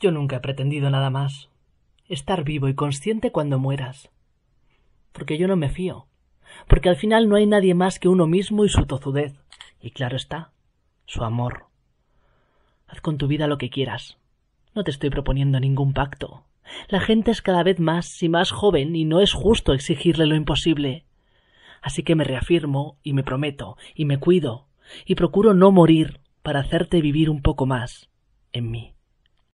Yo nunca he pretendido nada más. Estar vivo y consciente cuando mueras. Porque yo no me fío. Porque al final no hay nadie más que uno mismo y su tozudez. Y claro está, su amor. Haz con tu vida lo que quieras. No te estoy proponiendo ningún pacto. La gente es cada vez más y más joven y no es justo exigirle lo imposible. Así que me reafirmo y me prometo y me cuido y procuro no morir para hacerte vivir un poco más en mí.